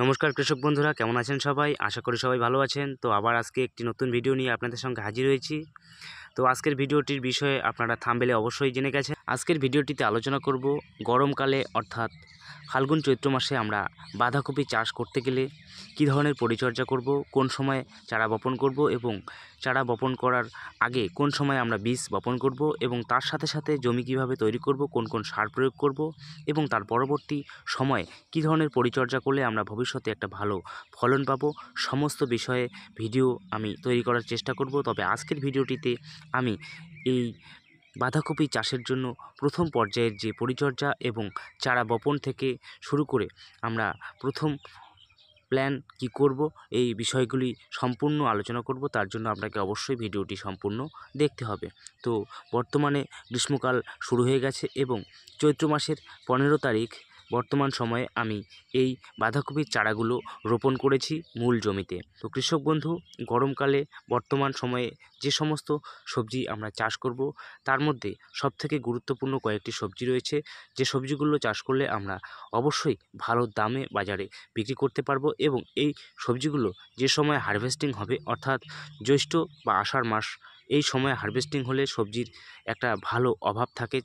নমস্কার কৃষক বন্ধুরা কেমন আছেন সবাই আশা করি সবাই ভালো আছেন তো আবার আজকে একটি নতুন ভিডিও নিয়ে আপনাদের সঙ্গে হাজির হয়েছি তো আজকের ভিডিওটির বিষয়ে আপনারা থামবেলে অবশ্যই জেনে গেছেন আজকের ভিডিওটিতে আলোচনা করব গরমকালে অর্থাৎ ফাল্গুন চৈত্র মাসে আমরা বাঁধাকপি চাষ করতে গেলে কি ধরনের পরিচর্যা করব কোন সময় চারা বপন করব এবং চারা বপন করার আগে কোন সময় আমরা বীজ বপন করব এবং তার সাথে সাথে জমি কিভাবে তৈরি করব কোন কোন সার প্রয়োগ করব এবং তার পরবর্তী সময়ে কি ধরনের পরিচর্যা করলে আমরা ভবিষ্যতে একটা ভালো ফলন পাব সমস্ত বিষয়ে ভিডিও আমি তৈরি করার চেষ্টা করব তবে আজকের ভিডিওটিতে আমি এই বাঁধাকপি চাষের জন্য প্রথম পর্যায়ের যে পরিচর্যা এবং চারা বপন থেকে শুরু করে আমরা প্রথম প্ল্যান কি করব এই বিষয়গুলি সম্পূর্ণ আলোচনা করব তার জন্য আপনাকে অবশ্যই ভিডিওটি সম্পূর্ণ দেখতে হবে তো বর্তমানে গ্রীষ্মকাল শুরু হয়ে গেছে এবং চৈত্র মাসের পনেরো তারিখ বর্তমান সময়ে আমি এই বাঁধাকপির চারাগুলো রোপণ করেছি মূল জমিতে তো কৃষক বন্ধু গরমকালে বর্তমান সময়ে যে সমস্ত সবজি আমরা চাষ করব তার মধ্যে সবথেকে গুরুত্বপূর্ণ কয়েকটি সবজি রয়েছে যে সবজিগুলো চাষ করলে আমরা অবশ্যই ভালো দামে বাজারে বিক্রি করতে পারবো এবং এই সবজিগুলো যে সময় হারভেস্টিং হবে অর্থাৎ জ্যৈষ্ঠ বা আষাঢ় মাস এই সময় হারভেস্টিং হলে সবজির একটা ভালো অভাব থাকে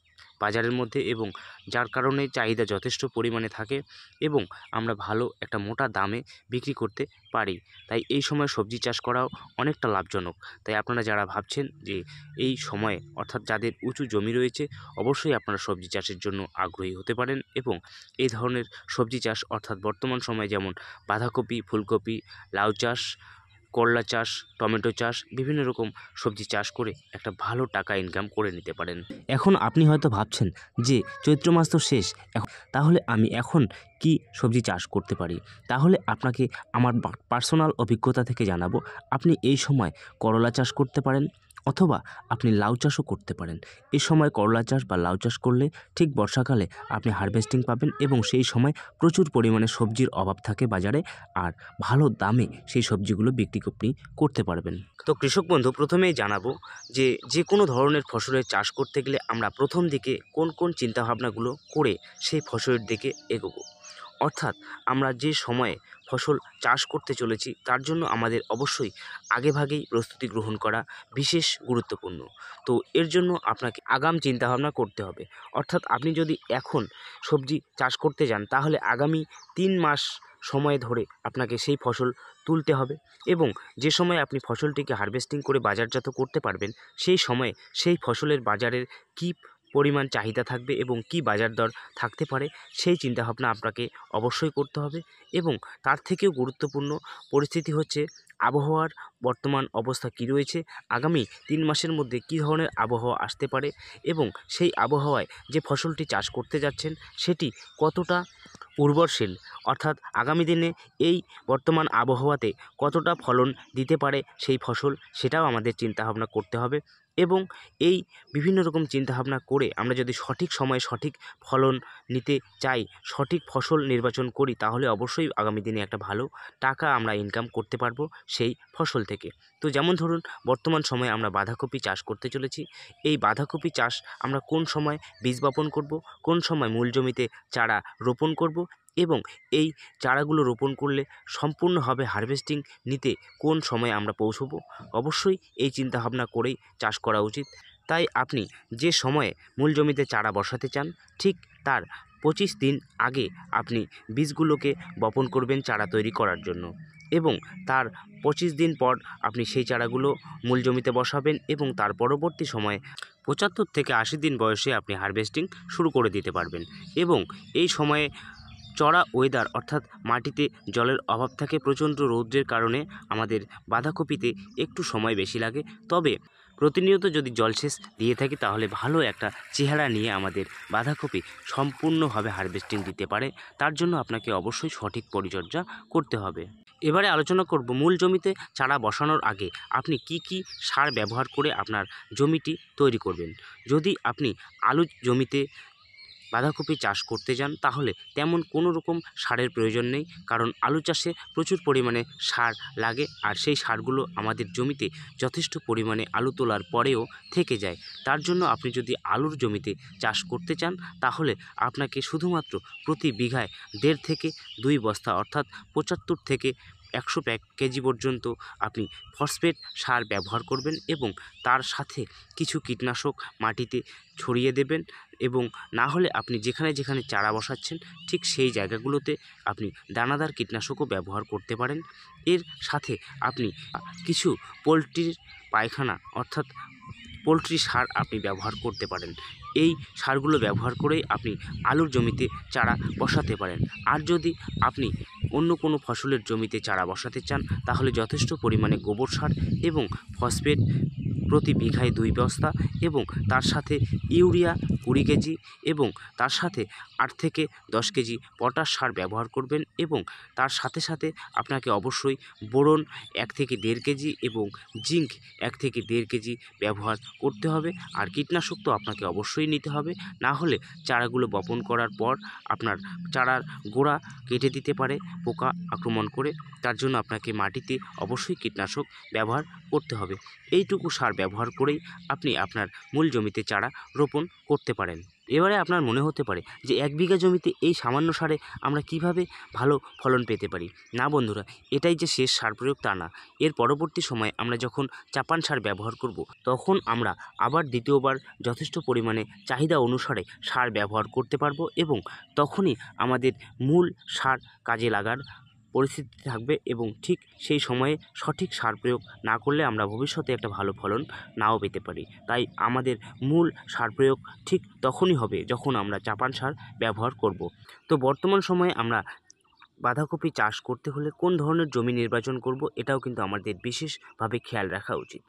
বাজারের মধ্যে এবং যার কারণে চাহিদা যথেষ্ট পরিমাণে থাকে এবং আমরা ভালো একটা মোটা দামে বিক্রি করতে পারি তাই এই সময় সবজি চাষ করাও অনেকটা লাভজনক তাই আপনারা যারা ভাবছেন যে এই সময়ে অর্থাৎ যাদের উঁচু জমি রয়েছে অবশ্যই আপনারা সবজি চাষের জন্য আগ্রহী হতে পারেন এবং এই ধরনের সবজি চাষ অর্থাৎ বর্তমান সময়ে যেমন বাঁধাকপি ফুলকপি লাউ চাষ করলা চাষ টমেটো চাষ বিভিন্ন রকম সবজি চাষ করে একটা ভালো টাকা ইনকাম করে নিতে পারেন এখন আপনি হয়তো ভাবছেন যে চৈত্র মাস তো শেষ তাহলে আমি এখন কি সবজি চাষ করতে পারি তাহলে আপনাকে আমার পার্সোনাল অভিজ্ঞতা থেকে জানাবো আপনি এই সময় করলা চাষ করতে পারেন অথবা আপনি লাউ চাষও করতে পারেন এই সময় করলা চাষ বা লাউ চাষ করলে ঠিক বর্ষাকালে আপনি হারভেস্টিং পাবেন এবং সেই সময় প্রচুর পরিমাণে সবজির অভাব থাকে বাজারে আর ভালো দামে সেই সবজিগুলো বিক্রি আপনি করতে পারবেন তো কৃষক বন্ধু প্রথমেই জানাবো যে যে কোনো ধরনের ফসলের চাষ করতে গেলে আমরা প্রথম দিকে কোন কোন চিন্তাভাবনাগুলো করে সেই ফসলের দিকে এগোবো অর্থাৎ আমরা যে সময়ে ফসল চাষ করতে চলেছি তার জন্য আমাদের অবশ্যই আগেভাগেই প্রস্তুতি গ্রহণ করা বিশেষ গুরুত্বপূর্ণ তো এর জন্য আপনাকে আগাম চিন্তাভাবনা করতে হবে অর্থাৎ আপনি যদি এখন সবজি চাষ করতে যান তাহলে আগামী তিন মাস সময় ধরে আপনাকে সেই ফসল তুলতে হবে এবং যে সময় আপনি ফসলটিকে হারভেস্টিং করে বাজারজাত করতে পারবেন সেই সময়ে সেই ফসলের বাজারের কী পরিমাণ চাহিদা থাকবে এবং কি বাজার দর থাকতে পারে সেই চিন্তাভাবনা আপনাকে অবশ্যই করতে হবে এবং তার থেকেও গুরুত্বপূর্ণ পরিস্থিতি হচ্ছে আবহাওয়ার বর্তমান অবস্থা কি রয়েছে আগামী তিন মাসের মধ্যে কি ধরনের আবহাওয়া আসতে পারে এবং সেই আবহাওয়ায় যে ফসলটি চাষ করতে যাচ্ছেন সেটি কতটা উর্বরশীল অর্থাৎ আগামী দিনে এই বর্তমান আবহাওয়াতে কতটা ফলন দিতে পারে সেই ফসল সেটাও আমাদের চিন্তাভাবনা করতে হবে এবং এই বিভিন্ন রকম চিন্তাভাবনা করে আমরা যদি সঠিক সময়ে সঠিক ফলন নিতে চাই সঠিক ফসল নির্বাচন করি তাহলে অবশ্যই আগামী দিনে একটা ভালো টাকা আমরা ইনকাম করতে পারবো সেই ফসল থেকে তো যেমন ধরুন বর্তমান সময়ে আমরা বাঁধাকপি চাষ করতে চলেছি এই বাঁধাকপি চাষ আমরা কোন সময় বীজ বপন করব কোন সময় মূল জমিতে চারা রোপণ করব এবং এই চারাগুলো রোপণ করলে সম্পূর্ণভাবে হারভেস্টিং নিতে কোন সময়ে আমরা পৌঁছবো অবশ্যই এই চিন্তাভাবনা করেই চাষ করা উচিত তাই আপনি যে সময়ে মূল জমিতে চারা বসাতে চান ঠিক তার পঁচিশ দিন আগে আপনি বীজগুলোকে বপন করবেন চারা তৈরি করার জন্য এবং তার পঁচিশ দিন পর আপনি সেই চারাগুলো মূল জমিতে বসাবেন এবং তার পরবর্তী সময়ে পঁচাত্তর থেকে আশি দিন বয়সে আপনি হারভেস্টিং শুরু করে দিতে পারবেন এবং এই সময়ে চড়া ওয়েদার অর্থাৎ মাটিতে জলের অভাব থাকে প্রচণ্ড রৌদ্রের কারণে আমাদের বাঁধাকপিতে একটু সময় বেশি লাগে তবে প্রতিনিয়ত যদি জলসেচ দিয়ে থাকে তাহলে ভালো একটা চেহারা নিয়ে আমাদের বাঁধাকপি সম্পূর্ণভাবে হারভেস্টিং দিতে পারে তার জন্য আপনাকে অবশ্যই সঠিক পরিচর্যা করতে হবে এবারে আলোচনা করব মূল জমিতে চারা বসানোর আগে আপনি কি কি সার ব্যবহার করে আপনার জমিটি তৈরি করবেন যদি আপনি আলু জমিতে বাঁধাকপি চাষ করতে যান তাহলে তেমন কোনো রকম সারের প্রয়োজন নেই কারণ আলু চাষে প্রচুর পরিমাণে সার লাগে আর সেই সারগুলো আমাদের জমিতে যথেষ্ট পরিমাণে আলু তোলার পরেও থেকে যায় তার জন্য আপনি যদি আলুর জমিতে চাষ করতে চান তাহলে আপনাকে শুধুমাত্র প্রতি বিঘায় দেড় থেকে দুই বস্তা অর্থাৎ পঁচাত্তর থেকে একশো প্যাক কেজি পর্যন্ত আপনি ফসফেট সার ব্যবহার করবেন এবং তার সাথে কিছু কীটনাশক মাটিতে ছড়িয়ে দেবেন এবং না হলে আপনি যেখানে যেখানে চারা বসাচ্ছেন ঠিক সেই জায়গাগুলোতে আপনি দানাদার কীটনাশকও ব্যবহার করতে পারেন এর সাথে আপনি কিছু পোলট্রির পায়খানা অর্থাৎ পোলট্রি সার আপনি ব্যবহার করতে পারেন এই সারগুলো ব্যবহার করেই আপনি আলুর জমিতে চারা বসাতে পারেন আর যদি আপনি অন্য কোনো ফসলের জমিতে চারা বসাতে চান তাহলে যথেষ্ট পরিমাণে গোবর সার এবং ফসফেট প্রতি বিঘায় দুই বস্তা এবং তার সাথে ইউরিয়া কুড়ি কেজি এবং তার সাথে আট থেকে দশ কেজি পটাশ সার ব্যবহার করবেন এবং তার সাথে সাথে আপনাকে অবশ্যই বোরন এক থেকে দেড় কেজি এবং জিঙ্ক এক থেকে দেড় কেজি ব্যবহার করতে হবে আর কীটনাশক তো আপনাকে অবশ্যই নিতে হবে না হলে চারাগুলো বপন করার পর আপনার চারার গোড়া কেটে দিতে পারে পোকা আক্রমণ করে তার জন্য আপনাকে মাটিতে অবশ্যই কীটনাশক ব্যবহার করতে হবে এইটুকু সার ব্যবহার করেই আপনি আপনার মূল জমিতে চারা রোপণ করতে পারেন এবারে আপনার মনে হতে পারে যে এক বিঘা জমিতে এই সামান্য সারে আমরা কিভাবে ভালো ফলন পেতে পারি না বন্ধুরা এটাই যে শেষ সার প্রয়োগ তা না এর পরবর্তী সময়ে আমরা যখন চাপান সার ব্যবহার করব তখন আমরা আবার দ্বিতীয়বার যথেষ্ট পরিমাণে চাহিদা অনুসারে সার ব্যবহার করতে পারবো এবং তখনই আমাদের মূল সার কাজে লাগার পরিস্থিতি থাকবে এবং ঠিক সেই সময়ে সঠিক সার প্রয়োগ না করলে আমরা ভবিষ্যতে একটা ভালো ফলন নাও পেতে পারি তাই আমাদের মূল সার প্রয়োগ ঠিক তখনই হবে যখন আমরা চাপান সার ব্যবহার করব তো বর্তমান সময়ে আমরা বাঁধাকপি চাষ করতে হলে কোন ধরনের জমি নির্বাচন করব এটাও কিন্তু আমাদের বিশেষভাবে খেয়াল রাখা উচিত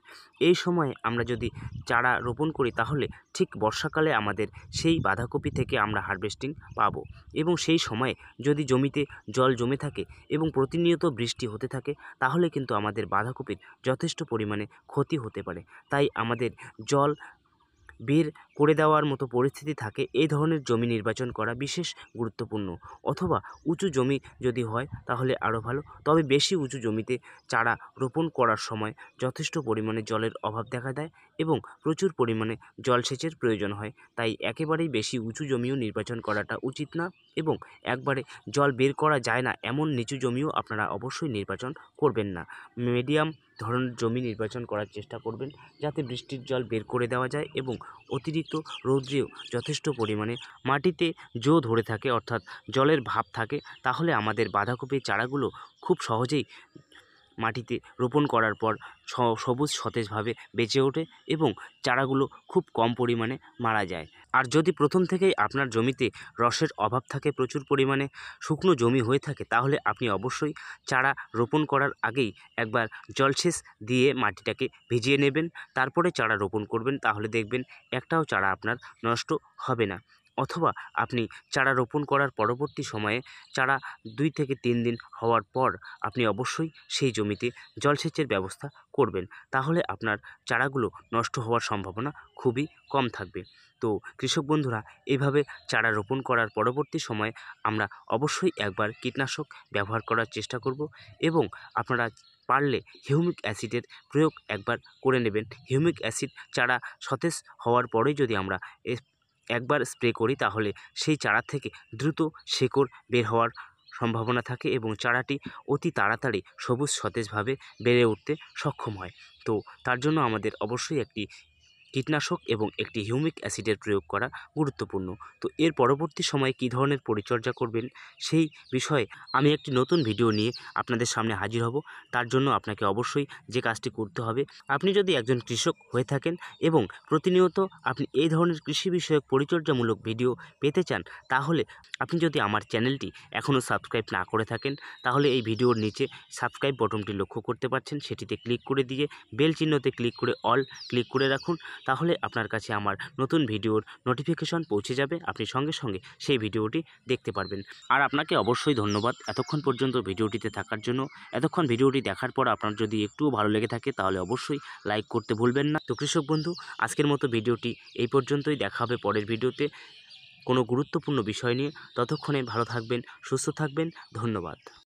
এই সময়ে আমরা যদি চারা রোপণ করি তাহলে ঠিক বর্ষাকালে আমাদের সেই বাঁধাকপি থেকে আমরা হারভেস্টিং পাব এবং সেই সময়ে যদি জমিতে জল জমে থাকে এবং প্রতিনিয়ত বৃষ্টি হতে থাকে তাহলে কিন্তু আমাদের বাঁধাকপির যথেষ্ট পরিমাণে ক্ষতি হতে পারে তাই আমাদের জল বের করে দেওয়ার মতো পরিস্থিতি থাকে এই ধরনের জমি নির্বাচন করা বিশেষ গুরুত্বপূর্ণ অথবা উঁচু জমি যদি হয় তাহলে আরও ভালো তবে বেশি উঁচু জমিতে চারা রোপণ করার সময় যথেষ্ট পরিমাণে জলের অভাব দেখা দেয় এবং প্রচুর পরিমাণে জলসেচের প্রয়োজন হয় তাই একেবারেই বেশি উঁচু জমিও নির্বাচন করাটা উচিত না এবং একবারে জল বের করা যায় না এমন নিচু জমিও আপনারা অবশ্যই নির্বাচন করবেন না মিডিয়াম ধরনের জমি নির্বাচন করার চেষ্টা করবেন যাতে বৃষ্টির জল বের করে দেওয়া যায় এবং অতিরিক্ত অতিরিক্ত রৌদ্রেও যথেষ্ট পরিমাণে মাটিতে জো ধরে থাকে অর্থাৎ জলের ভাব থাকে তাহলে আমাদের বাঁধাকপির চারাগুলো খুব সহজেই মাটিতে রোপণ করার পর সবুজ সতেজভাবে বেঁচে ওঠে এবং চারাগুলো খুব কম পরিমাণে মারা যায় আর যদি প্রথম থেকেই আপনার জমিতে রসের অভাব থাকে প্রচুর পরিমাণে শুকনো জমি হয়ে থাকে তাহলে আপনি অবশ্যই চারা রোপণ করার আগেই একবার জলসেচ দিয়ে মাটিটাকে ভিজিয়ে নেবেন তারপরে চারা রোপণ করবেন তাহলে দেখবেন একটাও চারা আপনার নষ্ট হবে না অথবা আপনি চারা রোপণ করার পরবর্তী সময়ে চারা দুই থেকে তিন দিন হওয়ার পর আপনি অবশ্যই সেই জমিতে জলসেচের ব্যবস্থা করবেন তাহলে আপনার চারাগুলো নষ্ট হওয়ার সম্ভাবনা খুবই কম থাকবে তো কৃষক বন্ধুরা এভাবে চারা রোপণ করার পরবর্তী সময়ে আমরা অবশ্যই একবার কীটনাশক ব্যবহার করার চেষ্টা করব এবং আপনারা পারলে হিউমিক অ্যাসিডের প্রয়োগ একবার করে নেবেন হিউমিক অ্যাসিড চারা সতেজ হওয়ার পরেই যদি আমরা একবার স্প্রে করি তাহলে সেই চারা থেকে দ্রুত শেকড় বের হওয়ার সম্ভাবনা থাকে এবং চারাটি অতি তাড়াতাড়ি সবুজ সতেজভাবে বেড়ে উঠতে সক্ষম হয় তো তার জন্য আমাদের অবশ্যই একটি কীটনাশক এবং একটি হিউমিক অ্যাসিডের প্রয়োগ করা গুরুত্বপূর্ণ তো এর পরবর্তী সময়ে কী ধরনের পরিচর্যা করবেন সেই বিষয়ে আমি একটি নতুন ভিডিও নিয়ে আপনাদের সামনে হাজির হব তার জন্য আপনাকে অবশ্যই যে কাজটি করতে হবে আপনি যদি একজন কৃষক হয়ে থাকেন এবং প্রতিনিয়ত আপনি এই ধরনের কৃষি বিষয়ক পরিচর্যামূলক ভিডিও পেতে চান তাহলে আপনি যদি আমার চ্যানেলটি এখনও সাবস্ক্রাইব না করে থাকেন তাহলে এই ভিডিওর নিচে সাবস্ক্রাইব বটনটি লক্ষ্য করতে পারছেন সেটিতে ক্লিক করে দিয়ে বেল চিহ্নতে ক্লিক করে অল ক্লিক করে রাখুন তাহলে আপনার কাছে আমার নতুন ভিডিওর নোটিফিকেশন পৌঁছে যাবে আপনি সঙ্গে সঙ্গে সেই ভিডিওটি দেখতে পারবেন আর আপনাকে অবশ্যই ধন্যবাদ এতক্ষণ পর্যন্ত ভিডিওটিতে থাকার জন্য এতক্ষণ ভিডিওটি দেখার পর আপনার যদি একটুও ভালো লেগে থাকে তাহলে অবশ্যই লাইক করতে ভুলবেন না তো কৃষক বন্ধু আজকের মতো ভিডিওটি এই পর্যন্তই দেখা হবে পরের ভিডিওতে কোনো গুরুত্বপূর্ণ বিষয় নিয়ে ততক্ষণে ভালো থাকবেন সুস্থ থাকবেন ধন্যবাদ